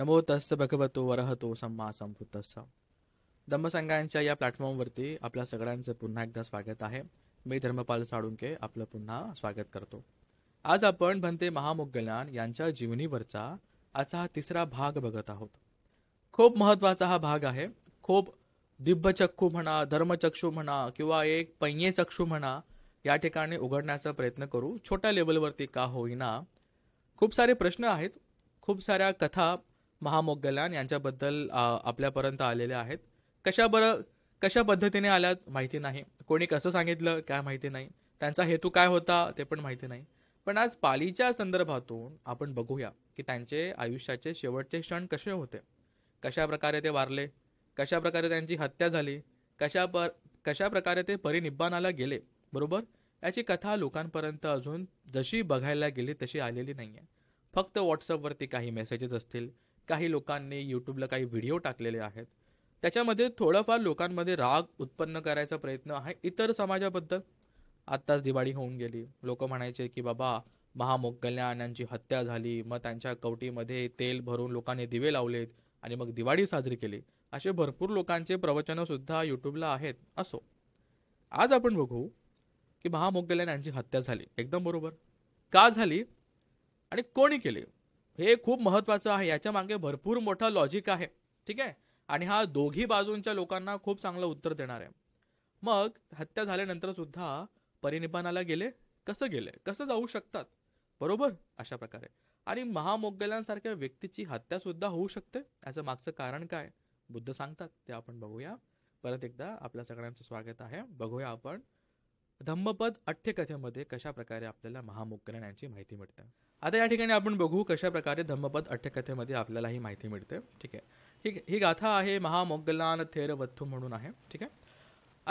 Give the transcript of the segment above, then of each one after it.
नमो तस्स भगवतो वरहतो सम्मा संभुतस्स धम्मसंघांच्या या प्लॅटफॉर्मवरती आपल्या सगळ्यांचं पुन्हा एकदा स्वागत आहे मी धर्मपाल साळुंके आपलं पुन्हा स्वागत करतो आज आपण भंते महामुगल्यान यांच्या जीवनीवरचा आजचा हा तिसरा भाग बघत आहोत खूप महत्त्वाचा हा भाग आहे खूप दिब्बचक्षू म्हणा धर्मचक्षू म्हणा किंवा एक पैये चक्षू म्हणा या ठिकाणी उघडण्याचा प्रयत्न करू छोट्या लेवलवरती का होईना खूप सारे प्रश्न आहेत खूप साऱ्या कथा महामोगलान यांच्याबद्दल आपल्यापर्यंत आलेले आहेत कशा बरं कशा पद्धतीने आल्यात माहिती नाही कोणी कसं सांगितलं काय माहिती नाही त्यांचा हेतू काय होता ते पण माहिती नाही पण आज पालीच्या संदर्भातून आपण बघूया की त्यांचे आयुष्याचे शेवटचे क्षण कसे होते कशा प्रकारे ते वारले कशा प्रकारे त्यांची हत्या झाली कशा पर कशा प्रकारे ते परिनिब्बानाला गेले बरोबर याची कथा लोकांपर्यंत अजून जशी बघायला गेली तशी आलेली नाही आहे फक्त व्हॉट्सअपवरती काही मेसेजेस असतील काही लोकांनी यूट्यूबला काही व्हिडिओ टाकलेले आहेत त्याच्यामध्ये थोडंफार लोकांमध्ये राग उत्पन्न करायचा प्रयत्न आहे इतर समाजाबद्दल आत्ताच दिवाळी होऊन गेली लोक म्हणायचे की बाबा यांची हत्या झाली मग त्यांच्या कवटीमध्ये तेल भरून लोकांनी दिवे लावलेत आणि मग दिवाळी साजरी केली असे भरपूर लोकांचे प्रवचनंसुद्धा यूट्यूबला आहेत असो आज आपण बघू की महामोगल्यान यांची हत्या झाली एकदम बरोबर का झाली आणि कोणी केली हे खूप महत्त्वाचं आहे याच्या मागे भरपूर मोठा लॉजिक आहे ठीक आहे आणि हा दोघी बाजूंच्या लोकांना खूप चांगलं उत्तर देणार आहे मग हत्या झाल्यानंतर सुद्धा परिनिपानाला गेले कसं गेले कसं जाऊ शकतात बरोबर अशा प्रकारे आणि महामोगल्यांसारख्या व्यक्तीची हत्या सुद्धा होऊ शकते याचं मागचं कारण काय बुद्ध सांगतात ते आपण बघूया परत एकदा आपल्या सगळ्यांचं स्वागत आहे बघूया आपण धम्मपद अठ्ठ्यकथेमध्ये कशा प्रकारे आपल्याला महामुक्कलन यांची माहिती मिळते आता या ठिकाणी आपण बघू कशा प्रकारे धम्मपद अठ्ठ्यकथेमध्ये आपल्याला ही माहिती मिळते ठीक आहे ही ही गाथा आहे महामोगलान थेर वत्थू म्हणून आहे ठीक आहे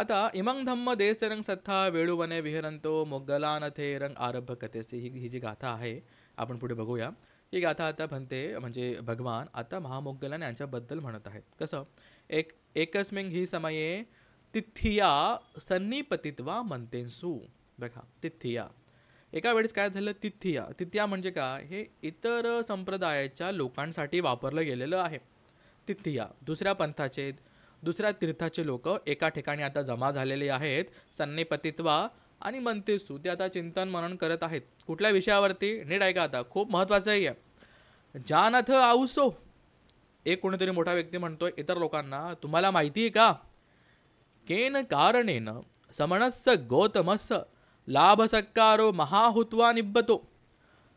आता इमंग धम्म देसरंग सत्था वेळुवने विहरंतो मोगलान थेरंग आरभ कथेसी ही ही जी गाथा आहे आपण पुढे बघूया ही गाथा आता म्हणते म्हणजे भगवान आता महामोगलान यांच्याबद्दल म्हणत आहेत कसं एक एकस्मिंग ही समये तिथिया सन्नीपतित्वा मंतेंसू बघा तिथिया एका वेळेस काय झालं तिथिया तिथिया म्हणजे काय हे इतर संप्रदायाच्या लोकांसाठी वापरलं गेलेलं आहे तिथिया दुसऱ्या पंथाचे दुसऱ्या तीर्थाचे लोक एका ठिकाणी आता जमा झालेले आहेत सन्नीपतित्वा आणि मंतेसू ते आता चिंतन मनन करत आहेत कुठल्या विषयावरती नीट ऐका आता खूप महत्त्वाचंही आहे जानथ आऊसो एक कोणीतरी मोठा व्यक्ती म्हणतोय इतर लोकांना तुम्हाला माहिती आहे का केन कारणेन समणस्स गौतमस्स लाभसत्कारो महाहुत्वा निब्बतो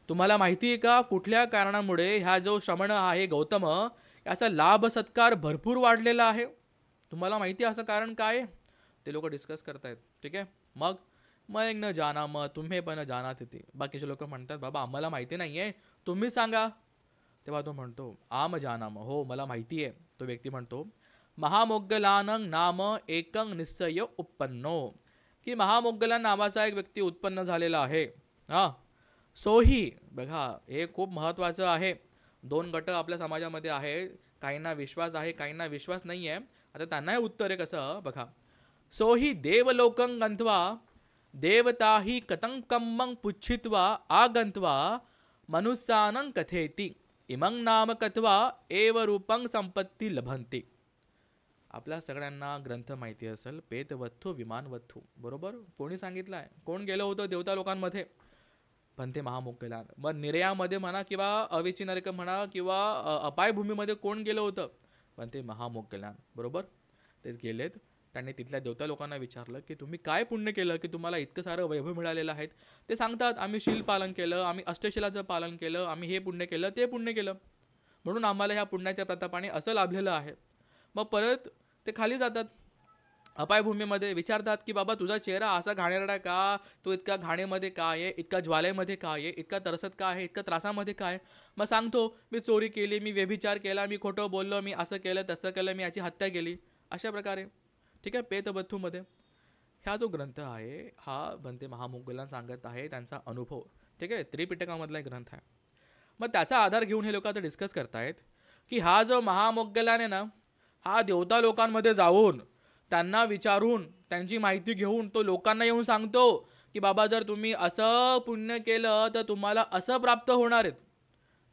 तुम्हाला माहिती आहे का कुठल्या कारणामुळे ह्या जो श्रमण आहे गौतम याचा लाभ सत्कार भरपूर वाढलेला आहे तुम्हाला माहिती आहे असं कारण काय ते लोक डिस्कस करतायत ठीक आहे मग मग न जाना मग तुम्ही पण जाना तिथे बाकीचे लोक म्हणतात बाबा आम्हाला माहिती नाही आहे तुम्ही सांगा तेव्हा तो म्हणतो आम जाना मग हो मला माहिती आहे तो व्यक्ती म्हणतो महामोग्गलानं नाम एकं निश्चय उत्पन्नो की महामोगला नावाचा एक व्यक्ती उत्पन्न झालेला आहे हा सोही बघा हे खूप महत्त्वाचं आहे दोन गट आपल्या समाजामध्ये आहे काहींना विश्वास आहे काहींना विश्वास नाही आहे आता त्यांनाही उत्तर आहे कसं बघा सोही देवलोकं गंथवा देवता ही पुच्छित्वा आगंत्वा मनुष्यानं कथेती इमं नाम कथवा एव रूपं संपत्ती लभंती आपल्या सगळ्यांना ग्रंथ माहिती असेल पेतवत्थू विमानवत्थू बरोबर कोणी सांगितलं आहे कोण गेलं होतं देवता लोकांमध्ये पण ते महामोगलान मग निर्यामध्ये म्हणा किंवा अविची नरक म्हणा किंवा अपायभूमीमध्ये कोण गेलं होतं पण ते महामोगलान बरोबर तेच गेलेत त्यांनी तिथल्या देवता लोकांना विचारलं की तुम्ही काय पुण्य केलं की तुम्हाला इतकं सारं वैभव मिळालेलं आहे ते सांगतात आम्ही शील पालन केलं आम्ही अष्टशिलाचं पालन केलं आम्ही हे पुण्य केलं ते पुण्य केलं म्हणून आम्हाला ह्या पुण्याच्या प्रतापाने असं लाभलेलं आहे मग परत ते खाली जातात अपायभूमीमध्ये विचारतात की बाबा तुझा चेहरा असा घाणेरडा का तो इतका घाणेमध्ये का आहे इतका ज्वालेमध्ये का आहे इतका तरसत का आहे इतका त्रासामध्ये काय मग सांगतो मी चोरी केली मी व्यभिचार केला मी खोटं बोललो मी असं केलं तसं केलं मी याची हत्या केली अशा प्रकारे ठीक आहे पेतबत्थूमध्ये ह्या जो ग्रंथ आहे हा बनते महामुगला सांगत आहे त्यांचा अनुभव ठीक आहे त्रिपिटकामधला एक ग्रंथ आहे मग त्याचा आधार घेऊन हे लोक आता डिस्कस करतायत की हा जो महामुगलाने ना हा देवता लोकांमध्ये जाऊन त्यांना विचारून त्यांची माहिती घेऊन तो लोकांना येऊन सांगतो की बाबा जर तुम्ही असं पुण्य केलं तर तुम्हाला असं प्राप्त होणार आहेत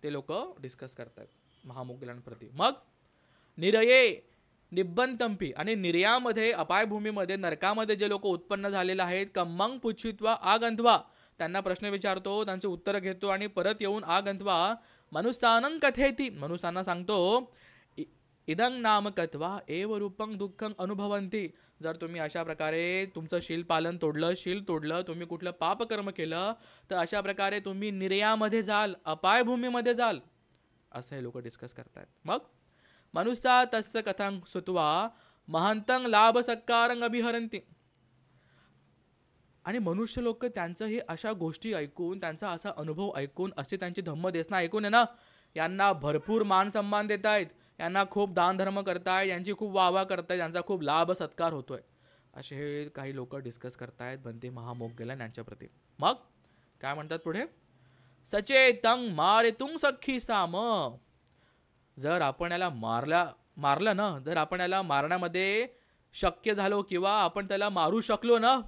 ते लोक डिस्कस करतात महामुगलांप्रती मग निरये निब्बनतंपी आणि निर्यामध्ये अपायभूमीमध्ये नरकामध्ये जे लोक उत्पन्न झालेले आहेत कम्मंग पुच्छित्वा आगंधवा त्यांना प्रश्न विचारतो त्यांचं उत्तर घेतो आणि परत येऊन आगंधवा मनुसानं कथेती मनुसांना सांगतो इदं नामकत्वा एव रूपं दुःखं अनुभवंती जर तुम्ही अशा प्रकारे तुमचं शील पालन तोडलं शील तोडलं तुम्ही कुठलं पापकर्म केलं तर अशा प्रकारे तुम्ही निर्यामध्ये जाल अपायभूमीमध्ये जाल असं हे लोक डिस्कस करतात मग मनुष्या तस्य कथां सुतवा महंत लाभ सत्कारंग अभिहरंती आणि मनुष्य लोक त्यांचं हे अशा गोष्टी ऐकून त्यांचा असा अनुभव ऐकून असे त्यांची धम्म देसना ऐकून आहे ना यांना भरपूर मान सन्मान देत आहेत यांना खूप दानधर्म करताय यांची खूप वावा करताय यांचा खूप लाभ सत्कार होतोय असे हे काही लोक डिस्कस करतायत बनते महामोगेला यांच्या यांच्याप्रती मग काय म्हणतात पुढे सचेतंग तुंग सख्खी साम जर आपण याला मारला मारलं ना जर आपण याला मारण्यामध्ये शक्य झालो किंवा आपण त्याला मारू शकलो ना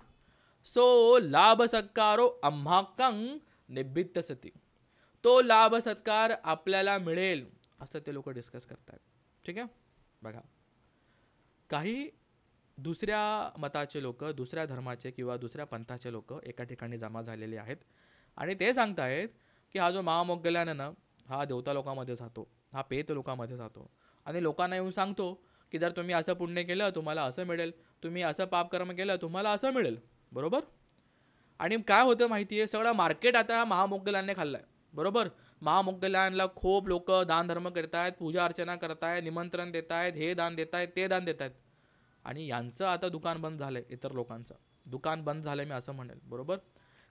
सो लाभ सत्कारो कंग निबित्त सती तो लाभ सत्कार आपल्याला मिळेल असं ते लोक डिस्कस करत आहेत ठीक आहे बघा काही दुसऱ्या मताचे लोक दुसऱ्या धर्माचे किंवा दुसऱ्या पंथाचे लोक एका ठिकाणी जमा झालेले आहेत आणि ते सांगतायत की हा जो महामोगल्यानं ना हा देवता लोकांमध्ये जातो हा पेत लोकांमध्ये जातो आणि लोकांना येऊन सांगतो की जर तुम्ही असं पुण्य केलं तुम्हाला असं मिळेल तुम्ही असं पापकर्म केलं तुम्हाला असं मिळेल बरोबर आणि काय होतं माहिती आहे सगळं मार्केट आता हा महामोगलांनी खाल्लं आहे बरोबर महामोग्गलायनला खूप लोक दानधर्म आहेत पूजा अर्चना आहेत निमंत्रण देत आहेत हे दान देत आहेत ते दान देत आहेत आणि यांचं आता दुकान बंद झालं आहे इतर लोकांचं दुकान बंद झालं मी असं म्हणेल बरोबर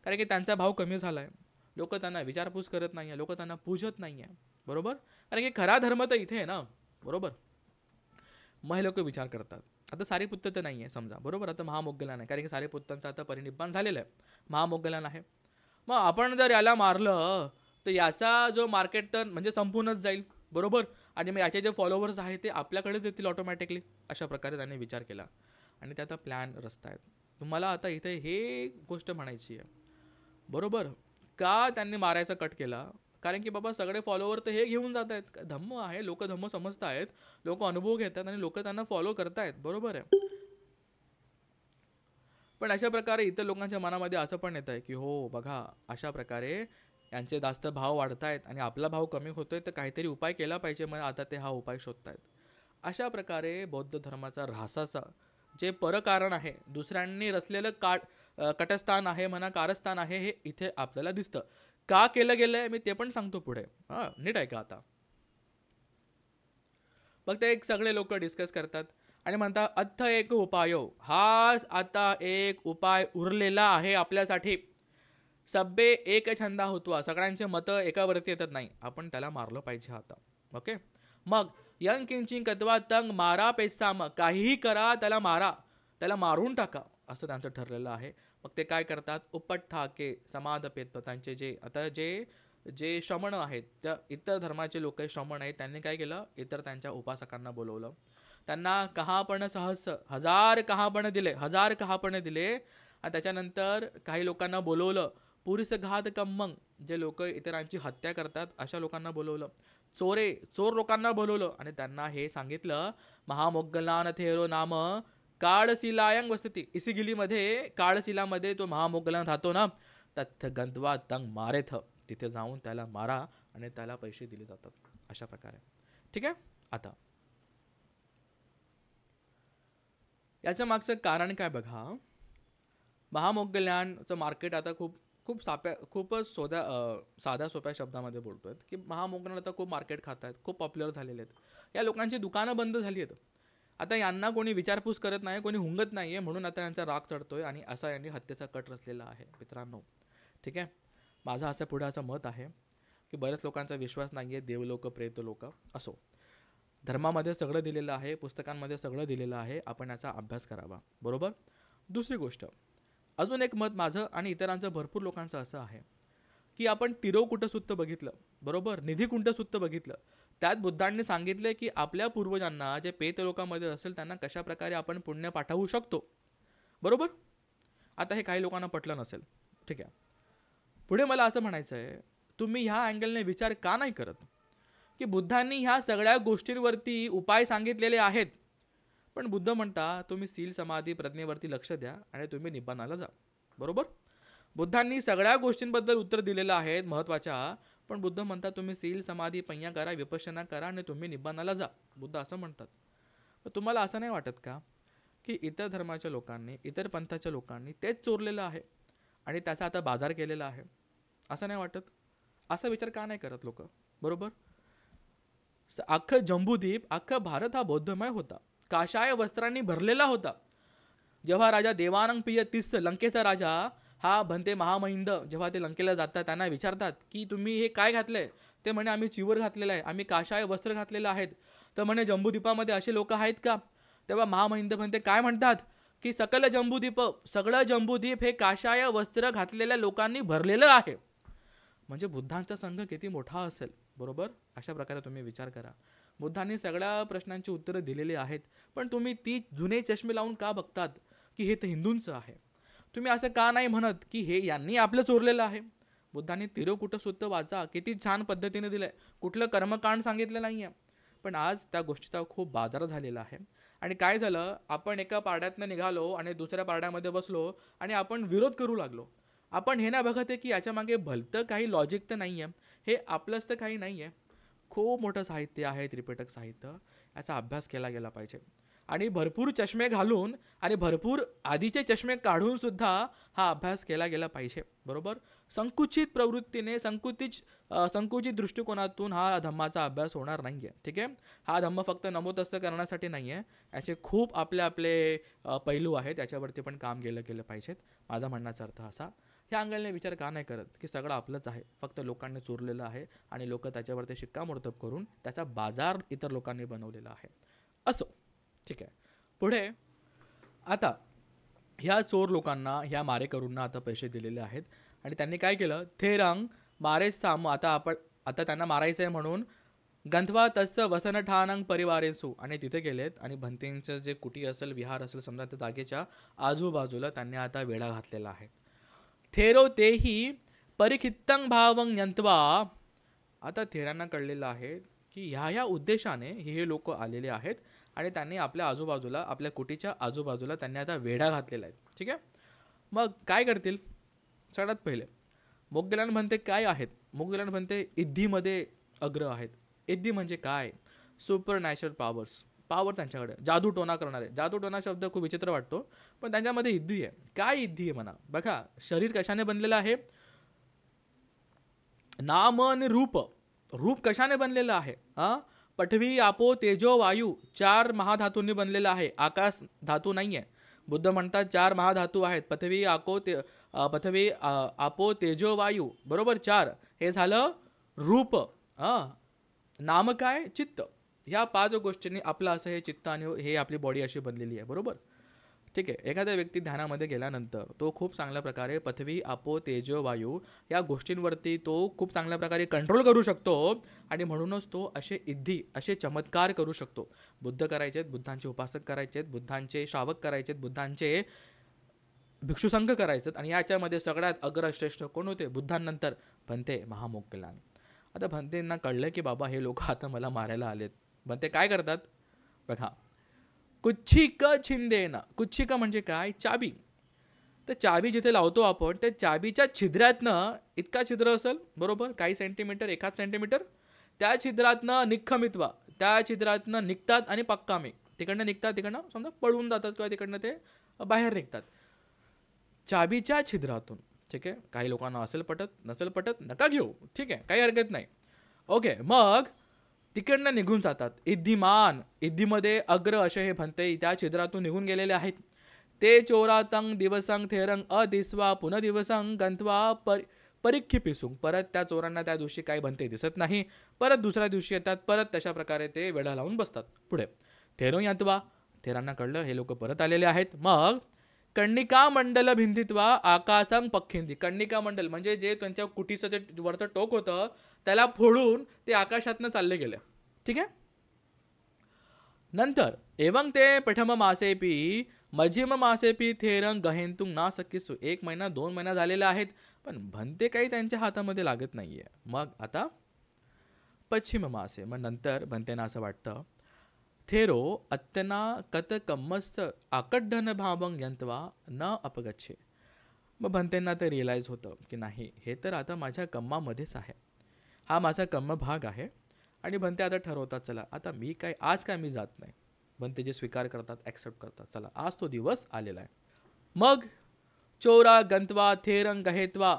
कारण की त्यांचा भाव कमी झाला आहे लोक त्यांना विचारपूस करत नाही आहे लोक त्यांना पूजत नाही आहे बरोबर कारण की खरा धर्म तर इथे आहे ना बरोबर मग लोक विचार करतात आता सारे पुत्र तर नाही आहे समजा बरोबर आता महामोग्गलान आहे कारण की सारे पुत्रांचं आता परिनिर्माण झालेलं आहे महामोग्गलान आहे मग आपण जर याला मारलं तर याचा जो मार्केट तर म्हणजे संपूर्णच जाईल बरोबर आणि मग याचे जे फॉलोवर्स आहेत ते आपल्याकडेच येतील ऑटोमॅटिकली अशा प्रकारे त्याने विचार केला आणि त्याचा प्लॅन रस्ता आहे तुम्हाला आता इथे हे गोष्ट म्हणायची आहे बरोबर का त्यांनी मारायचा कट केला कारण की बाबा सगळे फॉलोवर तर हे घेऊन जात आहेत धम्म आहे लोक धम्म समजत आहेत लोक अनुभव घेतात आणि लोक त्यांना फॉलो करतायत बरोबर आहे पण अशा प्रकारे इतर लोकांच्या मनामध्ये असं पण येत आहे की हो बघा अशा प्रकारे यांचे जास्त भाव वाढतायत आणि आपला भाव कमी होतोय तर काहीतरी उपाय केला पाहिजे मग आता ते हा उपाय शोधतायत अशा प्रकारे बौद्ध धर्माचा ऱ्हासाचा जे परकारण आहे दुसऱ्यांनी रचलेलं का कटस्थान आहे म्हणा कारस्थान आहे हे इथे आपल्याला दिसतं का केलं गेलं आहे मी ते पण सांगतो पुढे हां नीट ऐका आता फक्त एक सगळे लोक डिस्कस करतात आणि म्हणतात अथ एक उपायो हाच आता एक उपाय उरलेला आहे आपल्यासाठी सबे एक छंदा होतो सगळ्यांचे मतं एकावरती येतात नाही आपण त्याला मारलं पाहिजे आता ओके मग यंग किंचिंग कदवा तंग मारा पेसा मग काहीही करा त्याला मारा त्याला मारून टाका असं त्यांचं ठरलेलं आहे मग ते काय करतात उपट ठाके समाधपेत त्यांचे जे आता जे जे श्रमण आहेत त्या इतर धर्माचे लोक श्रमण आहेत त्यांनी काय केलं इतर त्यांच्या उपासकांना बोलवलं त्यांना कहापण सहस हजार कहापण दिले हजार कहापण दिले आणि त्याच्यानंतर काही लोकांना बोलवलं पुरुष घात जे लोक इतरांची हत्या करतात अशा लोकांना बोलवलं चोरे चोर लोकांना बोलवलं आणि त्यांना हे सांगितलं महामोगलान थेरो नाम काळशिलायंग वसती इसिगिलीमध्ये काळशिलामध्ये तो महामोगलान राहतो ना तथ्य गंधवा तंग मारेथ तिथे जाऊन त्याला मारा आणि त्याला पैसे दिले जातात अशा प्रकारे ठीक आहे आता याच्या मागचं कारण काय बघा महामोगल्यानचं मार्केट आता खूप खूप साप्या खूपच सोद्या साध्या सोप्या शब्दामध्ये बोलतो आहेत की महामोगरण आता खूप मार्केट खात आहेत खूप पॉप्युलर झालेले आहेत या लोकांची दुकानं बंद झाली आहेत आता यांना कोणी विचारपूस करत नाही कोणी हुंगत नाही आहे म्हणून आता यांचा राग चढतो आहे आणि असा यांनी हत्येचा कट रचलेला आहे मित्रांनो ठीक आहे माझं असं पुढे असं मत आहे की बऱ्याच लोकांचा विश्वास नाही आहे लोक प्रेत लोक असो धर्मामध्ये सगळं दिलेलं आहे पुस्तकांमध्ये सगळं दिलेलं आहे आपण याचा अभ्यास करावा बरोबर दुसरी गोष्ट अजून एक मत माझं आणि इतरांचं भरपूर लोकांचं असं आहे की आपण तिरो कुटसुत्त बघितलं बरोबर निधी निधीकुंठसुत्त बघितलं त्यात बुद्धांनी सांगितलं की आपल्या पूर्वजांना जे पेत लोकांमध्ये असेल त्यांना कशाप्रकारे आपण पुण्य पाठवू शकतो बरोबर आता हे काही लोकांना पटलं नसेल ठीक आहे पुढे मला असं म्हणायचं आहे तुम्ही ह्या अँगलने विचार का नाही करत की बुद्धांनी ह्या सगळ्या गोष्टींवरती उपाय सांगितलेले आहेत पण बुद्ध म्हणता तुम्ही सील समाधी प्रज्ञेवरती लक्ष द्या आणि तुम्ही निबानाला जा बरोबर बुद्धांनी सगळ्या गोष्टींबद्दल उत्तर दिलेलं आहे महत्त्वाच्या पण बुद्ध म्हणतात तुम्ही सील समाधी पय्या करा विपशना करा आणि तुम्ही निब्बाणाला जा बुद्ध असं म्हणतात तुम्हाला असं नाही वाटत का की इतर धर्माच्या लोकांनी इतर पंथाच्या लोकांनी तेच चोरलेलं आहे आणि त्याचा आता बाजार केलेला आहे असं नाही वाटत असा विचार का नाही करत लोक बरोबर अख्खं जम्बूद्वीप अख्खा भारत हा बौद्धमय होता काशाय वस्त्रांनी भरलेला होता जेव्हा राजा प्रिय तिस्त लंकेचा राजा हा भंते महामहिंद जेव्हा ते लंकेला जातात त्यांना विचारतात की तुम्ही हे काय घातलं ते म्हणे आम्ही चिवर घातलेलं आहे आम्ही काशाय वस्त्र घातलेलं आहेत तर म्हणे जंबूदीपामध्ये असे लोक आहेत का तेव्हा महामहिंद भंते काय म्हणतात की सकल जंबूदीप सगळं जंबूदीप हे काशाय वस्त्र घातलेल्या लोकांनी भरलेलं आहे म्हणजे बुद्धांचा संघ किती मोठा असेल बरोबर अशा प्रकारे तुम्ही विचार करा बुद्धांनी सगळ्या प्रश्नांची उत्तरं दिलेली आहेत पण तुम्ही ती जुने चष्मे लावून का बघतात की हे तर हिंदूंचं आहे तुम्ही असं का नाही म्हणत की हे यांनी आपलं चोरलेलं आहे बुद्धांनी तिरोकुटसुत्त वाचा किती छान पद्धतीने दिलं आहे कुठलं कर्मकांड सांगितलं नाही आहे पण आज त्या गोष्टीचा खूप बाजार झालेला आहे आणि काय झालं आपण एका पाड्यातनं निघालो आणि दुसऱ्या पाड्यामध्ये बसलो आणि आपण विरोध करू लागलो आपण हे ना बघत आहे की याच्यामागे भलतं काही लॉजिक तर नाही आहे हे आपलंच तर काही नाही आहे खूप मोठं साहित्य आहे त्रिपिटक साहित्य याचा अभ्यास केला गेला पाहिजे आणि भरपूर चष्मे घालून आणि भरपूर आधीचे चष्मे काढूनसुद्धा हा अभ्यास केला गेला पाहिजे बरोबर संकुचित प्रवृत्तीने संकुचित संकुचित दृष्टिकोनातून हा धम्माचा अभ्यास होणार नाही आहे ठीक आहे हा धम्म फक्त नमोदस्त करण्यासाठी नाही आहे याचे खूप आपले आपले पैलू आहेत त्याच्यावरती पण काम केलं गेलं पाहिजेत माझा म्हणण्याचा अर्थ असा ह्या अँगलने विचार का नाही करत की सगळं आपलंच आहे फक्त लोकांनी चोरलेलं आहे आणि लोक त्याच्यावरती शिक्कामोर्तब करून त्याचा बाजार इतर लोकांनी बनवलेला आहे असो ठीक आहे पुढे आता ह्या चोर लोकांना ह्या मारेकरूंना आता पैसे दिलेले आहेत आणि त्यांनी काय केलं थेरांग मारेस थांब आता आपण आता त्यांना मारायचं आहे म्हणून गंधवा तस वसन परिवारेसू आणि तिथे गेलेत आणि भंतींचं जे कुटी असेल विहार असेल समजा त्या जागेच्या आजूबाजूला त्यांनी आता वेढा घातलेला आहे थेरो तेही परिखित्तंग भावंग यंत्वा आता थेरांना कळलेलं आहे की ह्या ह्या उद्देशाने हे हे लोक आलेले आहेत आणि त्यांनी आपल्या आजूबाजूला आपल्या कुटीच्या आजूबाजूला त्यांनी आता वेढा घातलेला आहे ठीक आहे मग काय करतील सगळ्यात पहिले मोगलान म्हणते काय आहेत मोगलान म्हणते इद्दीमध्ये अग्र आहेत इद्दी म्हणजे काय सुपर नॅचरल पॉवर्स पावर त्यांच्याकडे जादू टोना करणारे जादू टोना शब्द खूप विचित्र वाटतो पण त्यांच्यामध्ये इद्धी आहे काय इद्धी आहे म्हणा बघा शरीर कशाने बनलेलं आहे नाम आणि रूप रूप कशाने बनलेलं आहे हां पृथ्वी आपो तेजो वायू चार महाधातूंनी बनलेला आहे आकाश धातू नाही आहे बुद्ध म्हणतात चार महाधातू आहेत पथवी आको ते पथवी आपो तेजो वायू बरोबर चार हे झालं रूप हां नाम काय चित्त ह्या पाच गोष्टींनी आपलं असं हे चित्त आणि हे आपली बॉडी अशी बनलेली आहे बरोबर ठीक आहे एखाद्या व्यक्ती ध्यानामध्ये गेल्यानंतर तो खूप चांगल्या प्रकारे पृथ्वी आपो तेजो वायू या गोष्टींवरती तो खूप चांगल्या प्रकारे कंट्रोल करू शकतो आणि म्हणूनच तो असे इद्धी असे चमत्कार करू शकतो बुद्ध करायचे बुद्धांचे उपासक करायचे बुद्धांचे श्रावक करायचे बुद्धांचे भिक्षुसंघ करायचे आणि याच्यामध्ये सगळ्यात अग्रश्रेष्ठ कोण होते बुद्धांनंतर भंते महामोगलान आता भंतेंना कळलं की बाबा हे लोक आता मला मारायला आलेत मग ते काय करतात बघा कुच्छिक ना कुच्छिक म्हणजे काय चाबी तर चाबी जिथे लावतो आपण त्या चाबीच्या छिद्रातनं इतका छिद्र असेल बरोबर काही सेंटीमीटर एखाद सेंटीमीटर त्या छिद्रातनं निखमित्वा त्या छिद्रातनं निघतात आणि पक्कामे तिकडनं निघतात तिकडनं समजा पळून जातात किंवा तिकडनं ते बाहेर निघतात चाबीच्या छिद्रातून ठीक आहे काही लोकांना असेल पटत नसेल पटत नका घेऊ ठीक आहे काही हरकत नाही ओके मग तिकडनं निघून जातात इद्धिमान इद्धीमध्ये अग्र असे हे म्हणते त्या छिद्रातून निघून गेलेले आहेत ते चोरातंग दिवसंग थेरंग अदिसवा दिवसंग गंथवा पर परीक्षी पिसूंग परत त्या चोरांना त्या दिवशी काही बनते दिसत नाही परत दुसऱ्या दिवशी येतात परत तशा प्रकारे ते वेढा लावून बसतात पुढे थेरो यांतवा थेरांना कळलं हे लोक परत आलेले आहेत मग कण्णिका मंडल भिंतीत्वा आकाशं पखिंदी कण्णिका मंडल म्हणजे जे त्यांच्या कुटीचं जे वरचं टोक होतं त्याला फोडून ते आकाशातनं चालले गेले ठीक आहे नंतर एवं ते पठम मासेपी मझिम मासेपी थेरंग गहेंतुंग ना सकीसू एक महिना दोन महिना झालेला आहेत पण भंते काही त्यांच्या हातामध्ये लागत नाही आहे मग आता पश्चिम मासे मग नंतर भंतेना असं वाटतं थेरो अत्यना कतकमस्त आकड्ढन भावं यंतवा न अपगच्छे मग भंतेंना ते रिअलाईज होतं की नाही हे तर आता माझ्या कम्मामध्येच आहे हा माझा कम्म भाग आहे आणि भंते आता ठरवतात चला आता मी काय आज काय मी जात नाही भंते जे स्वीकार करतात ॲक्सेप्ट करतात चला आज तो दिवस आलेला आहे मग चोरा गंतवा थेरंग गहेत्वा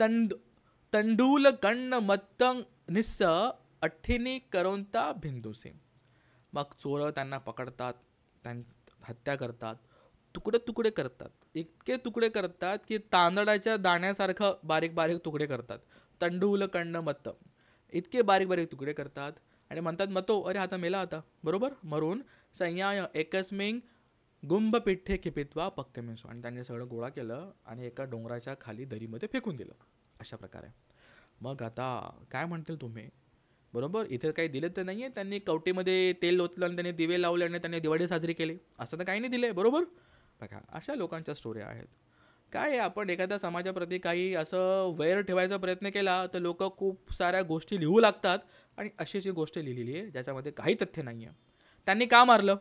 तंड तंडूल कण्ण मत्तंग निस्स अठ्ठिनी करोंता भिंदुसिंग मग चोरं त्यांना पकडतात त्यां हत्या करतात तुकडे तुकडे करतात इतके तुकडे करतात की तांदळाच्या दाण्यासारखं बारीक बारीक तुकडे करतात तंडूल कण्ण मत्त इतके बारीक बारीक तुकडे करतात आणि म्हणतात मतो अरे आता मेला आता बरोबर मरून संयाय एकस्मिंग गुंब पिठ्ठे खिपित्वा पक्के मिसो आणि त्यांनी सगळं गोळा केलं आणि एका डोंगराच्या खाली दरीमध्ये फेकून दिलं अशा प्रकारे मग आता काय म्हणतील तुम्ही बरोबर इथे काही दिलं तर नाही आहे त्यांनी कवटीमध्ये तेल ओतलं आणि त्यांनी दिवे लावले आणि त्यांनी दिवाळी साजरी केली असं तर काही नाही दिले बरोबर बघा अशा लोकांच्या स्टोऱ्या आहेत काय आपण एखाद्या समाजाप्रती काही असं वैर ठेवायचा प्रयत्न केला तर लोक खूप साऱ्या गोष्टी लिहू लागतात आणि अशी अशी गोष्ट लिहिलेली आहे ज्याच्यामध्ये काही तथ्य नाही आहे त्यांनी का मारलं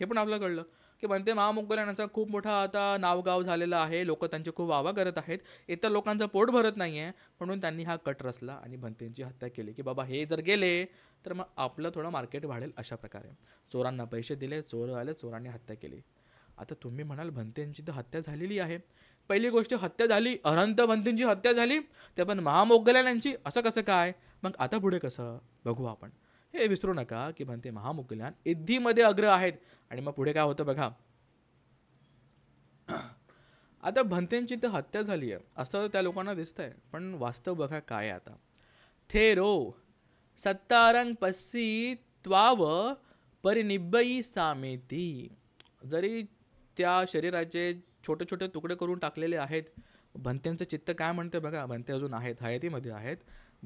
हे पण आपल्याला कळलं की म्हणते महामुगल खूप मोठा आता नावगाव झालेला आहे लोक त्यांचे खूप वावा करत आहेत इतर लोकांचं पोट भरत नाही आहे म्हणून त्यांनी हा कट रचला आणि भंतेंची हत्या केली की बाबा हे जर गेले तर मग आपलं थोडं मार्केट वाढेल अशा प्रकारे चोरांना पैसे दिले चोर आले चोरांनी हत्या केली आता तुम्ही म्हणाल भंतेंची तर हत्या झालेली आहे पहिली गोष्ट हत्या झाली अनंत भंतेंची हत्या झाली ते पण महामोगल्यांची असं कसं काय मग आता पुढे कसं बघू आपण हे विसरू नका की म्हणते महामुकल्यान इद्धीमध्ये अग्र आहेत आणि मग पुढे काय होतं बघा आता भंतेंची तर हत्या झाली आहे असं त्या लोकांना दिसतंय पण वास्तव बघा काय आता थेरो सत्तारंग पस्सी त्वाव परिनिब्बई सामेती जरी त्या शरीराचे छोटे छोटे तुकडे करून टाकलेले आहेत भंतेंचं चित्त काय म्हणते बघा भंते अजून आहेत हयातीमध्ये आहेत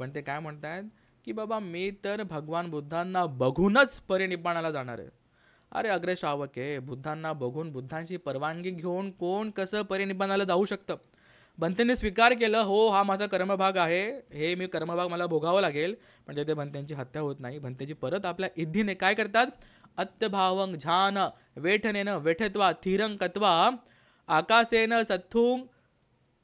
पण ते काय म्हणत की बाबा मी तर भगवान बुद्धांना बघूनच परिनिपाणाला जाणार आहे अरे अग्रे आहे बुद्धांना बघून बुद्धांची परवानगी घेऊन कोण कसं परिनिपाणाला जाऊ शकतं बंतेने स्वीकार केलं हो हा माझा कर्मभाग आहे हे मी कर्मभाग मला भोगावं लागेल म्हणजे ते भंत्यांची हत्या होत नाही भंतेची परत आपल्या इद्धीने काय करतात अत्यभावंग झान वेठनेनं वेठत्वा थिरंकत्वा आकाशेनं सत्थुंग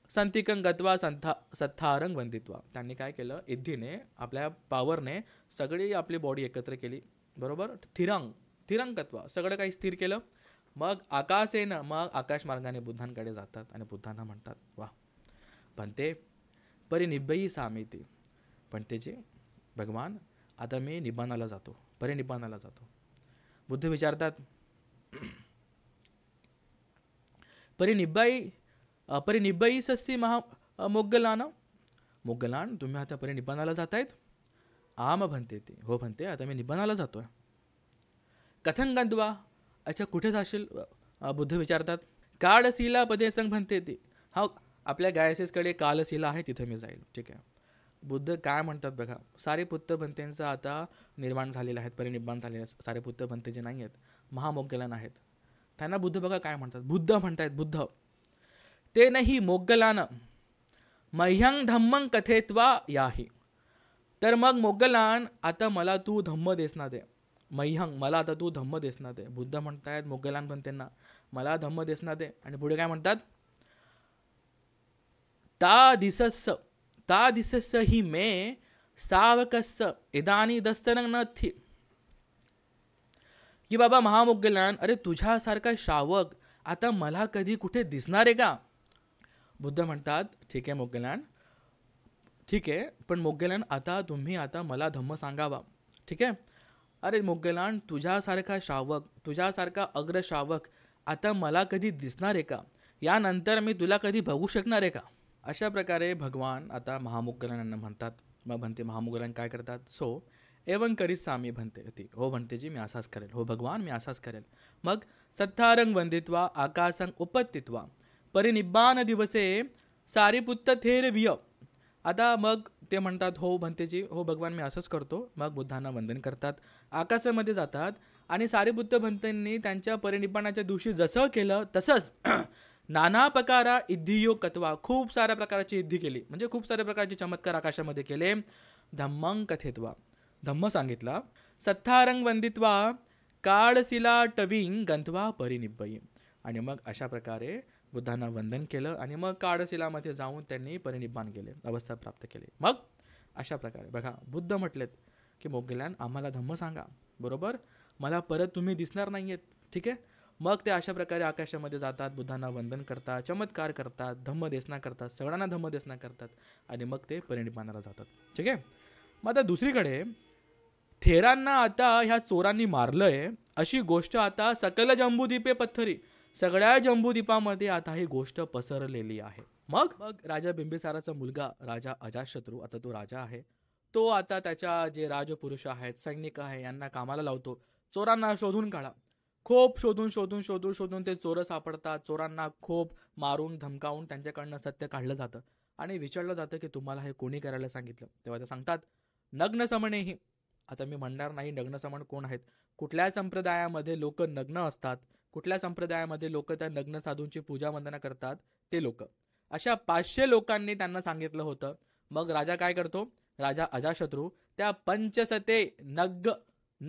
गत्वा संथा सत्थारंग वंदित्वा त्यांनी काय केलं इद्धीने आपल्या पावरने सगळी आपली बॉडी एकत्र केली बरोबर थिरंग थिरंगत्वा सगळं काही स्थिर केलं मग आकाश मग आकाश मार्गाने बुद्धांकडे जातात आणि बुद्धांना म्हणतात वा पण ते परिनिब्बई सामिती पण ते जे भगवान आता मी निबाणाला जातो परिनिबाणाला जातो बुद्ध विचारतात परिनिब्बाई परिनिब्बई सस्सी महा मोगलान मोगलान तुम्ही आता परिनिब्बाणाला जात आहेत आम म्हणते ते हो म्हणते आता मी निबणाला जातो आहे कथन गंधवा अच्छा कुठे जाशील बुद्ध विचारतात काळशिला पदे संघ म्हणते ते हा आपल्या गायसेसकडे कालशिला आहे तिथं मी जाईल ठीक आहे बुद्ध काय म्हणतात बघा सारे पुत्त बनतेंचा आता निर्माण झालेला आहेत परिनिर्माण झालेले सारे पुत्त भंते जे नाही आहेत महामोगलान आहेत त्यांना बुद्ध बघा काय म्हणतात बुद्ध म्हणतायत बुद्ध तेन ही मोगलान मह्यं धम्मं कथेत्वा याही तर मग मोगलान आता मला तू धम्म देसना दे मह्यंग मला आता तू धम्म देसना दे बुद्ध म्हणतायत मोगलान पण त्यांना मला धम्म देसना दे आणि पुढे काय म्हणतात ता दिसस्स ता दिसस्स ही मे सावकस्स इदानी दस्तरंग नथी की बाबा महामोगलान अरे तुझ्यासारखा शावक आता मला कधी कुठे दिसणार आहे का बुद्ध म्हणतात ठीक आहे मोगलॅन ठीक आहे पण मोगलॅन आता तुम्ही आता मला धम्म सांगावा ठीक आहे अरे मोगलॅन तुझ्यासारखा श्रावक तुझ्यासारखा अग्रश्रावक आता मला कधी दिसणार आहे का यानंतर मी तुला कधी बघू शकणार आहे का अशा प्रकारे भगवान आता महामुग्गलांना म्हणतात मग म्हणते महामुगलान काय करतात सो एवं करीत सामी म्हणते ती हो म्हणते जी मी असाच करेल हो भगवान मी असाच करेल मग सत्तारंग वंदित्वा आकाशंग उपत्तित्वा परिनिब्बान दिवसे सारीपुत्त विय आता मग ते म्हणतात हो भंतेजी हो भगवान मी असंच करतो मग बुद्धांना वंदन करतात आकाशामध्ये जातात आणि सारीपुत्त भंतेंनी त्यांच्या परिनिब्बाणाच्या दिवशी जसं केलं तसंच नाना प्रकारा इद्धियो कत्वा खूप साऱ्या प्रकारची इद्धी केली म्हणजे खूप साऱ्या प्रकारचे चमत्कार आकाशामध्ये केले धम्मं कथेत्वा धम्म सांगितला सत्थारंग वंदित्वा काळशिला टविंग गंथवा परिनिब्बई आणि मग अशा प्रकारे बुद्धांना वंदन केलं आणि मग काडशिलामध्ये जाऊन त्यांनी परिनिब्बाण केले अवस्था प्राप्त केली मग अशा प्रकारे बघा बुद्ध म्हटलेत की मोगल्यान आम्हाला धम्म सांगा बरोबर मला परत तुम्ही दिसणार नाही आहेत ठीक आहे मग ते अशा प्रकारे आकाशामध्ये जातात बुद्धांना वंदन करतात चमत्कार करतात धम्मदेसना करतात सगळ्यांना धम्मदेसना करतात आणि मग ते परिणिपानाला जातात ठीक आहे मग आता दुसरीकडे थेरांना आता ह्या चोरांनी मारलं आहे अशी गोष्ट आता सकल जंबुदीपे पत्थरी सगळ्या जम्बूद्वीपामध्ये आता ही गोष्ट पसरलेली आहे मग मग राजा बिंबिसाराचा मुलगा राजा अजातशत्रू आता तो राजा आहे तो आता त्याच्या जे राजपुरुष आहेत सैनिक आहे यांना कामाला लावतो चोरांना शोधून काढा खूप शोधून शोधून शोधून शोधून ते चोर सापडतात चोरांना खूप मारून धमकावून त्यांच्याकडनं सत्य काढलं जातं आणि विचारलं जातं की तुम्हाला हे कोणी करायला सांगितलं तेव्हा ते सांगतात नग्न समणेही आता मी म्हणणार नाही नग्न समण कोण आहेत कुठल्या संप्रदायामध्ये लोक नग्न असतात कुठल्या संप्रदायामध्ये लोक त्या नग्न साधूंची पूजा वंदना करतात ते लोक अशा पाचशे लोकांनी त्यांना सांगितलं होतं मग राजा काय करतो राजा अजाशत्रू त्या पंचसते नग्ग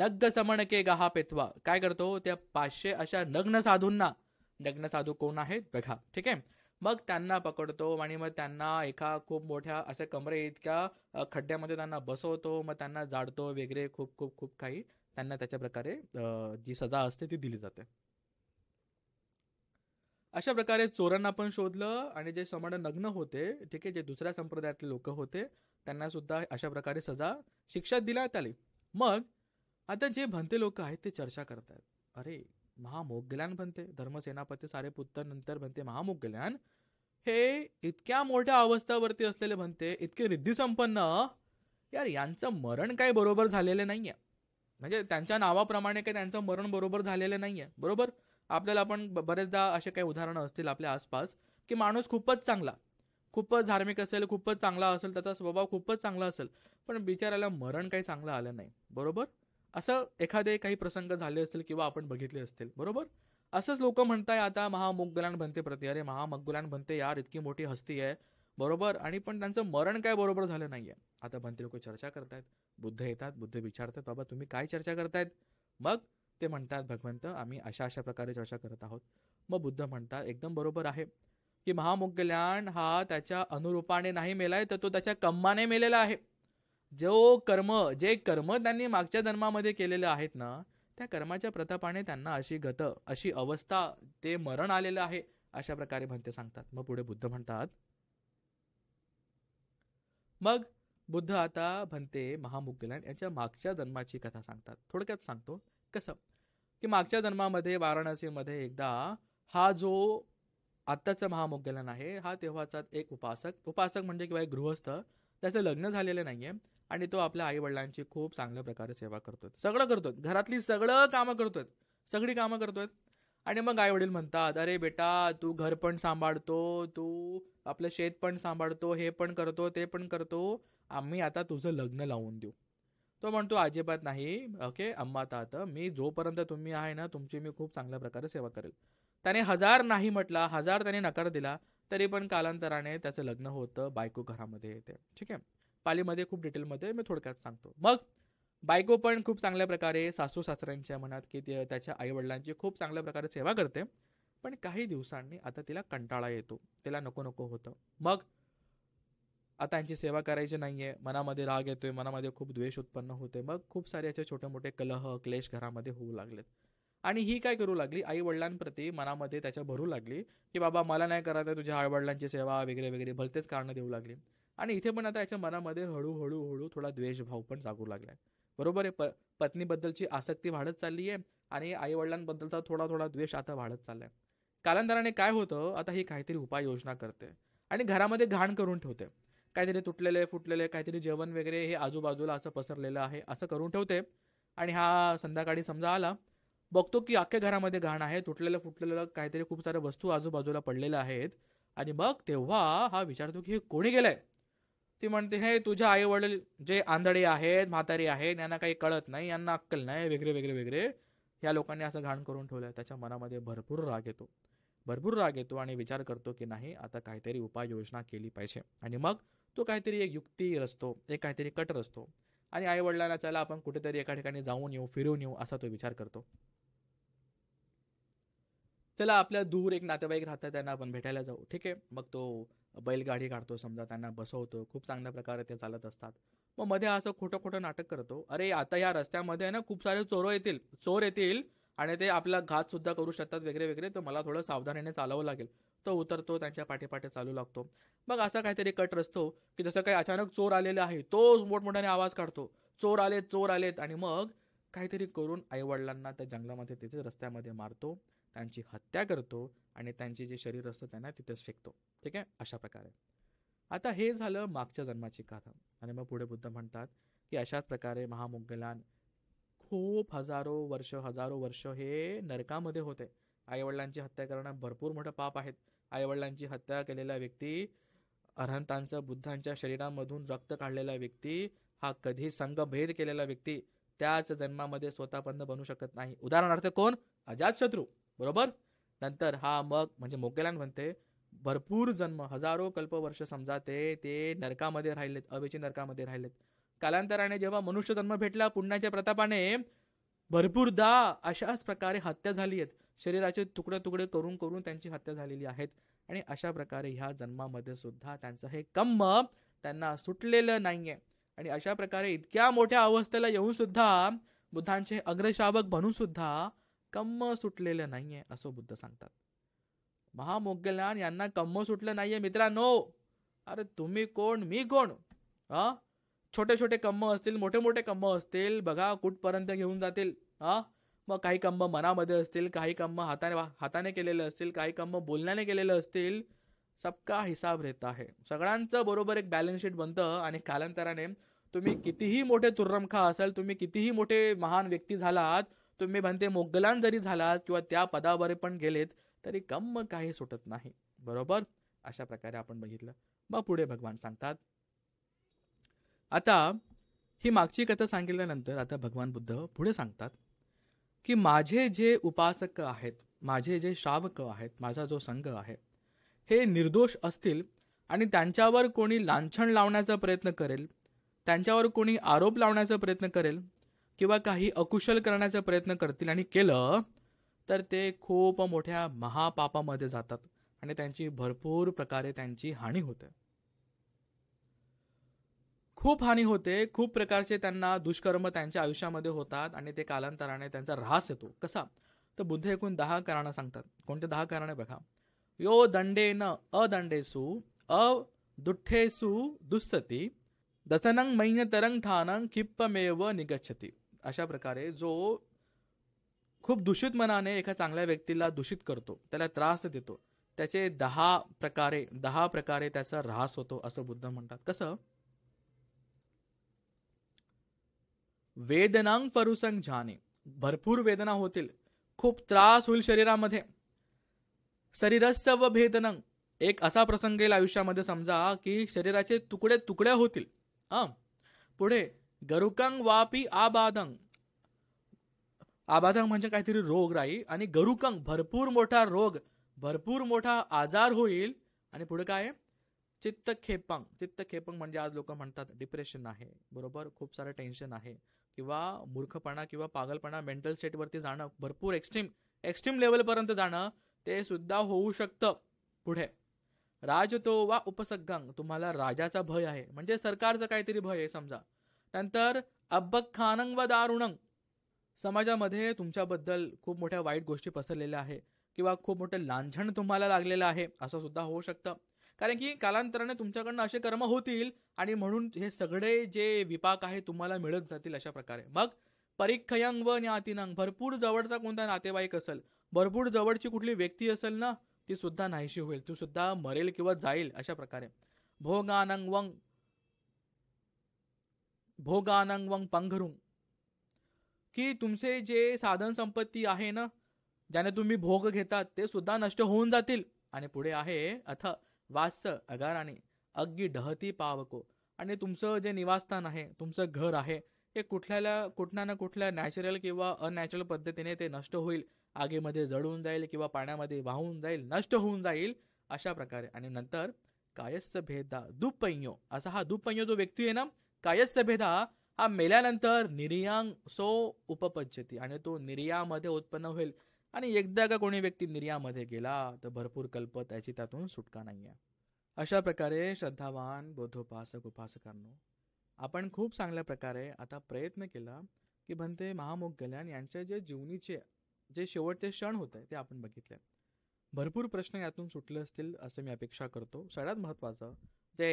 नग्ग समणके गहा पेथवा काय करतो त्या पाचशे अशा नग्न साधूंना नग्न साधू कोण आहेत बघा ठीक आहे मग त्यांना पकडतो आणि मग त्यांना एका खूप मोठ्या अशा कमरे इतक्या खड्ड्यामध्ये त्यांना बसवतो मग त्यांना जाडतो वगैरे खूप खूप खूप काही त्यांना त्याच्या प्रकारे जी सजा असते ती दिली जाते अशा प्रकारे चोरांना पण शोधलं आणि जे समाड नग्न होते ठीक आहे जे दुसऱ्या संप्रदायातले लोक होते त्यांना सुद्धा अशा प्रकारे सजा शिक्षा दिल्यात आली मग आता जे भंते लोक आहेत ते चर्चा करतात अरे महामोगल्यान भंते धर्मसेनापती सारे पुत्र नंतर भंते महामोगल्यान हे इतक्या मोठ्या अवस्थावरती असलेले भंते इतके संपन्न यार यांचं मरण काय बरोबर झालेलं नाही आहे म्हणजे त्यांच्या नावाप्रमाणे काही त्यांचं मरण बरोबर झालेलं नाही आहे बरोबर आपल्याला आपण बरेचदा असे काही उदाहरणं असतील आपल्या आसपास की माणूस खूपच चांगला खूपच धार्मिक असेल खूपच चांगला असेल त्याचा स्वभाव खूपच चांगला असेल पण बिचाराला मरण काही चांगलं आलं नाही बरोबर असं एखादे काही प्रसंग झाले असतील किंवा आपण बघितले असतील बरोबर असंच लोक म्हणताय आता महामुगलान बनते प्रति अरे महामगुलान बनते यार इतकी मोठी हस्ती आहे बरोबर आणि पण त्यांचं मरण काय बरोबर झालं नाही आहे आता भंते लोक चर्चा करतायत बुद्ध येतात बुद्ध विचारतात बाबा तुम्ही काय चर्चा करतायत मग ते म्हणतात भगवंत आम्ही अशा अशा प्रकारे चर्चा करत आहोत मग बुद्ध म्हणतात एकदम बरोबर आहे की महामुगल्यान हा त्याच्या अनुरूपाने नाही मेलाय तर तो त्याच्या कम्माने मेलेला आहे जो कर्म जे कर्म त्यांनी मागच्या जन्मामध्ये केलेले आहेत ना त्या कर्माच्या प्रतापाने त्यांना अशी गत अशी अवस्था ते मरण आलेलं आहे अशा प्रकारे भंते सांगतात मग पुढे बुद्ध म्हणतात मग बुद्ध आता भंते महामुगल्यान यांच्या मागच्या जन्माची कथा सांगतात थोडक्यात सांगतो कसं की मागच्या जन्मामध्ये वाराणसीमध्ये एकदा हा जो आत्ताचा महामोग्गलन आहे हा तेव्हाचा एक उपासक उपासक म्हणजे किंवा एक गृहस्थ त्याचं लग्न झालेलं नाही आणि तो आपल्या आईवडिलांची खूप चांगल्या प्रकारे सेवा करतोय सगळं करतोय घरातली सगळं कामं करतोय सगळी कामं करतोय आणि मग आईवडील म्हणतात अरे बेटा तू घर पण सांभाळतो तू आपलं शेत पण सांभाळतो हे पण करतो ते पण करतो आम्ही आता तुझं लग्न लावून देऊ तो म्हणतो अजिबात नाही ओके अम्मा तात मी जोपर्यंत तुम्ही आहे ना तुमची मी खूप चांगल्या प्रकारे सेवा करेल त्याने हजार नाही म्हटला हजार त्याने नकार दिला तरी पण कालांतराने त्याचं लग्न होतं बायको घरामध्ये येते ठीक आहे पालीमध्ये खूप डिटेलमध्ये मी थोडक्यात सांगतो मग बायको पण खूप चांगल्या प्रकारे सासू सासऱ्यांच्या मनात की त्याच्या आईवडिलांची खूप चांगल्या प्रकारे सेवा करते पण काही दिवसांनी आता तिला कंटाळा येतो तिला नको नको होतं मग आता यांची सेवा करायची नाही आहे मनामध्ये राग येतोय मनामध्ये खूप द्वेष उत्पन्न होते मग खूप सारे असे छोटे मोठे कलह क्लेश घरामध्ये होऊ लागलेत आणि ही काय करू लागली आई वडिलांप्रती मनामध्ये त्याच्या भरू लागली की बाबा मला नाही करायचं तुझ्या आईवडिलांची सेवा वगैरे वगैरे भलतेच कारणं देऊ लागली आणि इथे पण आता याच्या मनामध्ये हळूहळू हळू थोडा द्वेषभाव पण जागू लागला बरोबर आहे प पत्नीबद्दलची आसक्ती वाढत चालली आहे आणि आईवडिलांबद्दलचा थोडा थोडा द्वेष आता वाढत चाललाय कालांतराने काय होतं आता ही काहीतरी उपाययोजना करते आणि घरामध्ये घाण करून ठेवते काहीतरी तुटलेले फुटलेले काहीतरी जेवण वगैरे हे आजूबाजूला असं पसरलेलं आहे असं करून ठेवते आणि हा संध्याकाळी समजा आला बघतो की अख्ख्या घरामध्ये घाण आहे तुटलेलं फुटलेलं काहीतरी खूप साऱ्या वस्तू आजूबाजूला पडलेल्या आहेत आणि मग तेव्हा हा विचारतो की हे कोणी गेलंय ती म्हणते हे तुझ्या आई वडील जे आंधळे आहेत म्हातारी आहेत यांना काही कळत नाही यांना अक्कल नाही वेगळे वेगळे वेगळे या लोकांनी असं घाण करून ठेवलं त्याच्या मनामध्ये भरपूर राग येतो भरपूर राग येतो आणि विचार करतो की नाही आता काहीतरी उपाययोजना केली पाहिजे आणि मग तो काहीतरी एक युक्ती रचतो एक काहीतरी कट रचतो आणि आई वडिलांना चला आपण कुठेतरी एका ठिकाणी जाऊन येऊ फिरून येऊ असा तो विचार करतो त्याला आपल्या दूर एक नातेवाईक राहतात त्यांना आपण भेटायला जाऊ ठीक आहे मग तो बैलगाडी काढतो समजा त्यांना बसवतो खूप चांगल्या प्रकारे ते चालत असतात मग मध्ये असं खोटं खोटं नाटक करतो अरे आता या रस्त्यामध्ये ना खूप सारे चोर येतील चोर येतील आणि ते आपला घातसुद्धा करू शकतात वेगळे वगैरे तर मला थोडं सावधानीने चालावं लागेल तो उतरतो त्यांच्या पाठीपाठी चालू लागतो मग असा काहीतरी कट रस्तो की जसं काही अचानक चोर आलेला आहे तोच मोठमोठ्याने आवाज काढतो चोर आलेत चोर आलेत आणि मग काहीतरी करून आईवडिलांना त्या जंगलामध्ये तिथे रस्त्यामध्ये मारतो त्यांची हत्या करतो आणि त्यांचे जे शरीर असतं त्यांना तिथेच फेकतो ठीक आहे अशा प्रकारे आता हे झालं मागच्या जन्माची कथा आणि मग पुढे बुद्ध म्हणतात की अशाच प्रकारे महामुगलान खूप हजारो वर्ष हजारो वर्ष हे नरकामध्ये होते आईवडिलांची हत्या करणं भरपूर मोठं पाप आहेत आईवडिलांची हत्या केलेला व्यक्ती अरहंतांचं बुद्धांच्या शरीरामधून रक्त काढलेला व्यक्ती हा कधी भेद केलेला व्यक्ती त्याच जन्मामध्ये स्वतःपन्न बनू शकत नाही उदाहरणार्थ कोण अजातशत्रू बरोबर नंतर हा मग म्हणजे मोकेलान म्हणते भरपूर जन्म हजारो कल्पवर्ष वर्ष समजा ते ते नरकामध्ये राहिलेत अवेची नरकामध्ये राहिलेत कालांतराने जेव्हा मनुष्य जन्म भेटला पुण्याच्या प्रतापाने भरपूरदा अशाच प्रकारे हत्या झाली आहेत शरीराचे तुकडे तुकडे करून करून त्यांची हत्या झालेली आहेत आणि अशा प्रकारे ह्या जन्मामध्ये सुद्धा त्यांचं हे कम्म त्यांना सुटलेलं नाहीये आणि अशा प्रकारे इतक्या मोठ्या अवस्थेला येऊन सुद्धा बुद्धांचे अग्रशावक बनून सुद्धा कम्म सुटलेलं नाहीये असं बुद्ध सांगतात महामोगलान यांना कम्म सुटलं नाहीये मित्रांनो अरे तुम्ही कोण मी कोण हा छोटे छोटे कम्म असतील मोठे मोठे कम्म असतील बघा कुठपर्यंत घेऊन जातील हां मग काही कम्म मनामध्ये असतील काही कम्म हाताने हाताने केलेले असतील काही कम्म बोलण्याने केलेले असतील सबका हिसाब रहता आहे सगळ्यांचं बरोबर एक बॅलन्स शीट बनतं आणि कालांतराने तुम्ही कितीही मोठे तुर्रमखा असाल तुम्ही कितीही मोठे महान व्यक्ती झालात तुम्ही म्हणते मोगलान जरी झालात किंवा त्या पदावर पण गेलेत तरी कम काही सुटत नाही बरोबर अशा प्रकारे आपण बघितलं मग पुढे भगवान सांगतात आता ही मागची कथा सांगितल्यानंतर आता भगवान बुद्ध पुढे सांगतात की माझे जे उपासक आहेत माझे जे श्रावक आहेत माझा जो संघ आहे हे निर्दोष असतील आणि त्यांच्यावर कोणी लांछण लावण्याचा प्रयत्न करेल त्यांच्यावर कोणी आरोप लावण्याचा प्रयत्न करेल किंवा काही अकुशल करण्याचा प्रयत्न करतील आणि केलं तर ते खूप मोठ्या महापापामध्ये जातात आणि त्यांची भरपूर प्रकारे त्यांची हानी होते खूप हानी होते खूप प्रकारचे त्यांना दुष्कर्म त्यांच्या आयुष्यामध्ये होतात आणि ते कालांतराने त्यांचा ऱ्हास येतो कसा तर बुद्ध एकूण दहा कारणं सांगतात कोणते दहा कारणे बघा यो दंडे न अदंडेसु अ दुठेसु दुस्सती दसनंग मैन्य तरंग ठानंग खिप्पमेव निगच्छती अशा प्रकारे जो खूप दूषित मनाने एका चांगल्या व्यक्तीला दूषित करतो त्याला त्रास देतो त्याचे दहा प्रकारे दहा प्रकारे त्याचा ऱ्हास होतो असं बुद्ध म्हणतात कसं वेदनांग फरुसंग जाने भरपूर वेदना होतील खूप त्रास होईल शरीरामध्ये शरीरस्थ व भेदनंग एक असा प्रसंग येईल आयुष्यामध्ये समजा की शरीराचे तुकडे तुकडे होतील हां पुढे गरुकंग वापी आबादंग आबादंग म्हणजे काहीतरी रोग राही आणि गरुकंग भरपूर मोठा रोग भरपूर मोठा आजार होईल आणि पुढे काय चित्त खेपंग म्हणजे आज लोक म्हणतात डिप्रेशन आहे बरोबर खूप सारं टेन्शन आहे किंवा मूर्खपणा किंवा पागलपणा मेंटल स्टेटवरती जाणं भरपूर एक्स्ट्रीम एक्स्ट्रीम लेवलपर्यंत जाणं ते सुद्धा होऊ शकतं पुढे राज तो वा उपसगंग तुम्हाला राजाचा भय आहे म्हणजे सरकारचं काहीतरी भय आहे समजा नंतर अब्बक खानंग व दारुणंग समाजामध्ये तुमच्याबद्दल खूप मोठ्या वाईट गोष्टी पसरलेल्या आहे किंवा खूप मोठं लांझण तुम्हाला लागलेलं आहे असं सुद्धा होऊ शकतं कारण की कालांतराने तुमच्याकडनं असे कर्म होतील आणि म्हणून हे सगळे जे विपाक आहे तुम्हाला मिळत जातील अशा प्रकारे मग परिखयांग व ज्ञातिनांग भरपूर जवळचा कोणता नातेवाईक असेल भरपूर जवळची कुठली व्यक्ती असेल ना ती सुद्धा नाहीशी होईल ती सुद्धा मरेल किंवा जाईल अशा प्रकारे भोगानंग वंग भोगानंग वंग पंघरुंग की तुमचे जे साधन संपत्ती आहे ना ज्याने तुम्ही भोग घेतात ते सुद्धा नष्ट होऊन जातील आणि पुढे आहे अथ वास अगाराने अगदी डहती पावको आणि तुमचं जे निवासस्थान आहे तुमचं घर आहे ते कुठल्याला कुठल्या ना कुठल्या नॅचरल किंवा अनॅचरल पद्धतीने ते नष्ट होईल आगीमध्ये जळून जाईल किंवा पाण्यामध्ये वाहून जाईल नष्ट होऊन जाईल अशा प्रकारे आणि नंतर कायस्य भेदा दुपय्यो असा हा दुपय्यो जो व्यक्ती आहे ना कायस्य भेदा हा मेल्यानंतर निर्यांग सो आणि तो निर्यामध्ये उत्पन्न होईल आणि एकदा का कोणी व्यक्ती निर्यामध्ये गेला तर भरपूर कल्प त्याची त्यातून सुटका नाही आहे अशा प्रकारे श्रद्धावान बोधोपासक उपासकांनो आपण खूप चांगल्या प्रकारे आता प्रयत्न केला की भंते महामोग कल्याण यांचे जे जीवनीचे जे शेवटचे क्षण होते ते आपण बघितले भरपूर प्रश्न यातून सुटले असतील असं मी अपेक्षा करतो सगळ्यात महत्त्वाचं ते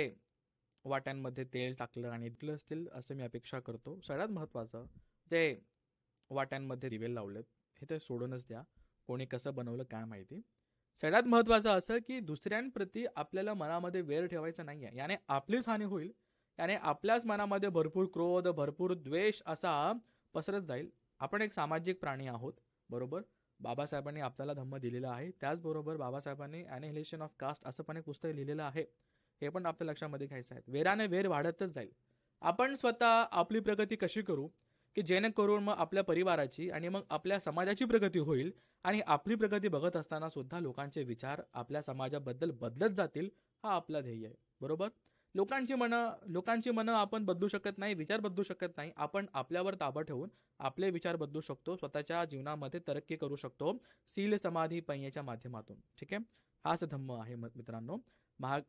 वाट्यांमध्ये तेल टाकलं आणि इतलं असतील असं मी अपेक्षा करतो सगळ्यात महत्त्वाचं ते वाट्यांमध्ये दिवे लावलेत हे तर सोडूनच द्या कोणी कसं बनवलं काय माहिती सगळ्यात महत्त्वाचं असं की दुसऱ्यांप्रती आपल्याला मनामध्ये वेळ ठेवायचा नाही आहे याने आपलीच हानी होईल याने आपल्याच मनामध्ये भरपूर क्रोध भरपूर द्वेष असा पसरत जाईल आपण एक सामाजिक प्राणी आहोत बरोबर बाबासाहेबांनी आपल्याला धम्म दिलेला आहे त्याचबरोबर बाबासाहेबांनी अॅनिहिलेशन ऑफ कास्ट असं पण एक पुस्तक लिहिलेलं आहे हे पण आपल्या लक्षामध्ये घ्यायचं आहे वेराने वेर वाढतच जाईल आपण स्वतः आपली प्रगती कशी करू की जेणेकरून मग आपल्या परिवाराची आणि मग आपल्या समाजाची प्रगती होईल आणि आपली प्रगती बघत असताना सुद्धा लोकांचे विचार आपल्या समाजाबद्दल बदलत जातील हा आपला ध्येय आहे बरोबर लोकांची मनं लोकांची मनं आपण बदलू शकत नाही विचार बदलू शकत नाही आपण आपल्यावर ताबा ठेवून आपले विचार बदलू शकतो स्वतःच्या जीवनामध्ये तरक्की करू शकतो सील समाधी पैयाच्या माध्यमातून ठीक आहे हाच धम्म आहे मित्रांनो महाग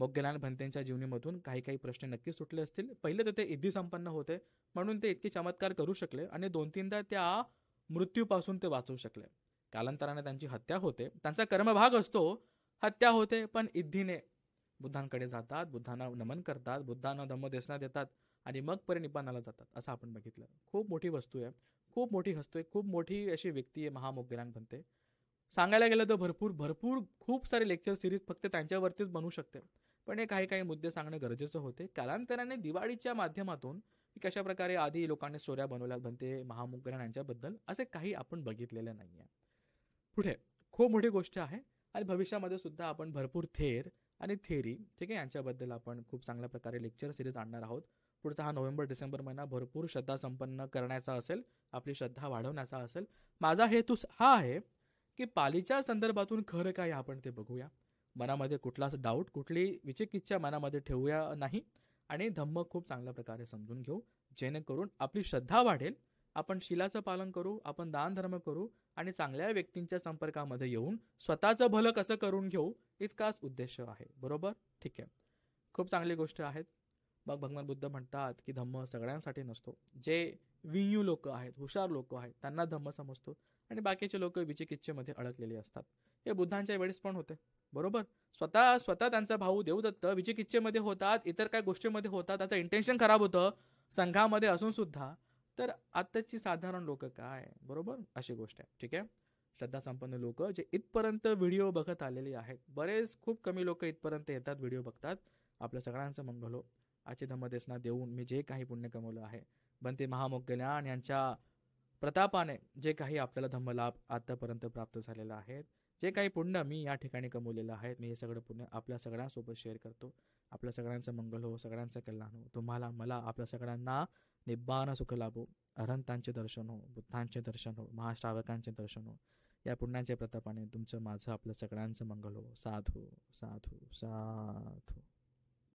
मग भंतेंच्या जीवनीमधून काही काही प्रश्न नक्की सुटले असतील पहिले तर ते इद्धी संपन्न होते म्हणून ते इतके चमत्कार करू शकले आणि दोन तीनदा त्या मृत्यूपासून ते वाचवू शकले कालांतराने त्यांची हत्या होते त्यांचा कर्मभाग असतो हत्या होते पण इद्धीने बुद्धांकडे जातात बुद्धांना नमन करतात बुद्धांना धम्मदेसना देतात आणि मग परिनिपानाला जातात असं आपण बघितलं खूप मोठी वस्तू आहे खूप मोठी हस्तू आहे खूप मोठी अशी व्यक्ती आहे महामोगेरान बनते सांगायला गेलं तर भरपूर भरपूर खूप सारे लेक्चर सिरीज फक्त त्यांच्यावरतीच बनू शकते पण हे काही काही मुद्दे सांगणं गरजेचं होते कालांतराने दिवाळीच्या माध्यमातून की कशा प्रकारे आधी लोकांनी स्टोऱ्या बनवल्या बनते महामुग्रण यांच्याबद्दल असे काही आपण बघितलेलं नाही आहे पुढे खूप मोठी गोष्ट आहे आणि भविष्यामध्ये सुद्धा आपण भरपूर थेर आणि थेरी ठीक आहे यांच्याबद्दल आपण खूप चांगल्या प्रकारे लेक्चर सिरीज आणणार आहोत पुढचा हा नोव्हेंबर डिसेंबर महिना भरपूर श्रद्धा संपन्न करण्याचा असेल आपली श्रद्धा वाढवण्याचा असेल माझा हेतू हा आहे की पालीच्या संदर्भातून खरं काय आपण ते बघूया मनामध्ये कुठलाच डाऊट कुठली विचिकिच्छा मनामध्ये ठेवूया नाही आणि धम्म खूप चांगल्या प्रकारे समजून घेऊ जेणेकरून आपली श्रद्धा वाढेल आपण शिलाचं पालन करू आपण दानधर्म करू आणि चांगल्या व्यक्तींच्या संपर्कामध्ये येऊन स्वतःचं भलं कसं करून घेऊ इतकाच उद्देश आहे बरोबर ठीक आहे खूप चांगली गोष्ट आहेत मग भगवान बुद्ध म्हणतात की धम्म सगळ्यांसाठी नसतो जे विंयू लोक आहेत हुशार लोक आहेत त्यांना धम्म समजतो आणि बाकीचे लोक विचिकित्सेमध्ये अडकलेले असतात हे बुद्धांच्या वेळेस पण होते बरोबर स्वतः स्वतः त्यांचा भाऊ देवदत्त विजयकिच्चेमध्ये होतात इतर काय गोष्टीमध्ये होतात त्याचं इंटेन्शन खराब होतं संघामध्ये असून सुद्धा तर आत्ताची साधारण लोक काय बरोबर अशी गोष्ट आहे ठीक आहे श्रद्धासंपन्न लोक जे इथपर्यंत व्हिडिओ बघत आलेले आहेत बरेच खूप कमी लोक इथपर्यंत येतात व्हिडिओ बघतात आपल्या सगळ्यांचं मंगलो आजची धम्मदेसना देऊन मी जे काही पुण्य कमवलं आहे बनते आणि यांच्या प्रतापाने जे काही आपल्याला धम्मलाभ आतापर्यंत प्राप्त झालेला आहे जे काही पुण्य मी या ठिकाणी कमवलेलं आहे मी हे सगळं पुण्य आपल्या सगळ्यांसोबत शेअर करतो आपल्या सगळ्यांचं मंगल हो सगळ्यांचं कल्याण हो तुम्हाला मला आपल्या सगळ्यांना निब्बान सुख लाभो अरहंतांचे दर्शन हो बुद्धांचे दर्शन हो महाश्रावकांचे दर्शन हो या पुण्याच्या प्रतापाने तुमचं माझं आपलं सगळ्यांचं मंगल हो साधू साधू साधू